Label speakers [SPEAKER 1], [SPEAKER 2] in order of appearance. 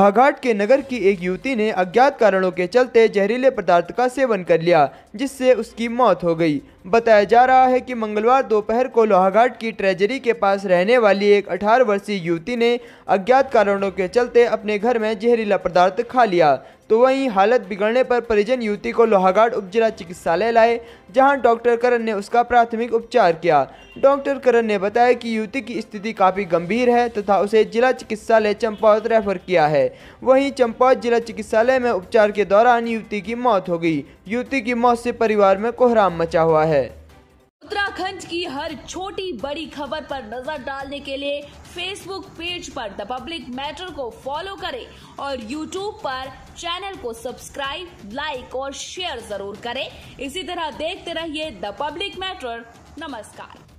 [SPEAKER 1] हाघाट के नगर की एक युवती ने अज्ञात कारणों के चलते जहरीले पदार्थ का सेवन कर लिया जिससे उसकी मौत हो गई बताया जा रहा है कि मंगलवार दोपहर को लोहाघाट की ट्रेजरी के पास रहने वाली एक 18 वर्षीय युवती ने अज्ञात कारणों के चलते अपने घर में जहरीला पदार्थ खा लिया तो वहीं हालत बिगड़ने पर परिजन युवती को लोहाघाट उपजिला चिकित्सालय लाए जहां डॉक्टर करण ने उसका प्राथमिक उपचार किया डॉक्टर करण ने बताया कि युवती की स्थिति काफ़ी गंभीर है तथा उसे जिला चिकित्सालय चंपावत रेफर किया है वहीं चंपावत जिला चिकित्सालय में उपचार के दौरान युवती की मौत हो गई युवती की मौत से परिवार में कोहराम मचा हुआ है है
[SPEAKER 2] उत्तराखंड की हर छोटी बड़ी खबर पर नजर डालने के लिए फेसबुक पेज पर द पब्लिक मैटर को फॉलो करें और यूट्यूब पर चैनल को सब्सक्राइब लाइक और शेयर जरूर करें इसी तरह देखते रहिए द पब्लिक मैटर नमस्कार